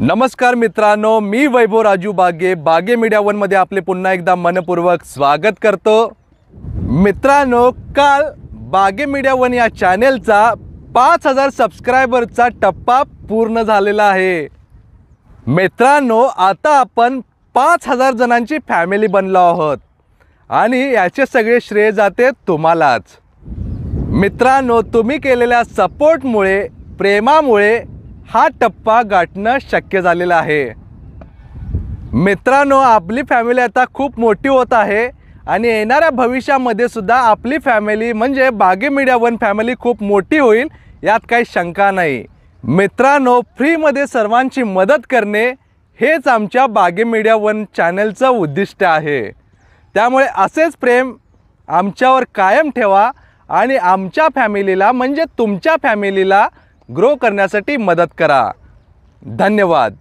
नमस्कार मित्रांनो मी वैभव राजू बागे बागे मीडिया वनमध्ये आपले पुन्हा एकदा मनपूर्वक स्वागत करतो मित्रांनो काल बागे मीडिया वन या चॅनेलचा पाच हजार सबस्क्रायबरचा टप्पा पूर्ण झालेला आहे मित्रांनो आता आपण पाच हजार जणांची फॅमिली बनलो आहोत आणि याचे सगळे श्रेय जाते तुम्हालाच मित्रांनो तुम्ही केलेल्या सपोर्टमुळे प्रेमामुळे हा टप्पा गाठणं शक्य झालेलं आहे मित्रांनो आपली फॅमिली आता खूप मोठी होत आहे आणि येणाऱ्या भविष्यामध्ये सुद्धा आपली फॅमिली म्हणजे बागे मीडिया वन फॅमिली खूप मोठी होईल यात काही शंका नाही मित्रांनो फ्रीमध्ये सर्वांची मदत करणे हेच आमच्या बागे मीडिया वन चॅनलचं उद्दिष्ट आहे त्यामुळे असेच प्रेम आमच्यावर कायम ठेवा आणि आमच्या फॅमिलीला म्हणजे तुमच्या फॅमिलीला ग्रो करण्यासाठी मदत करा धन्यवाद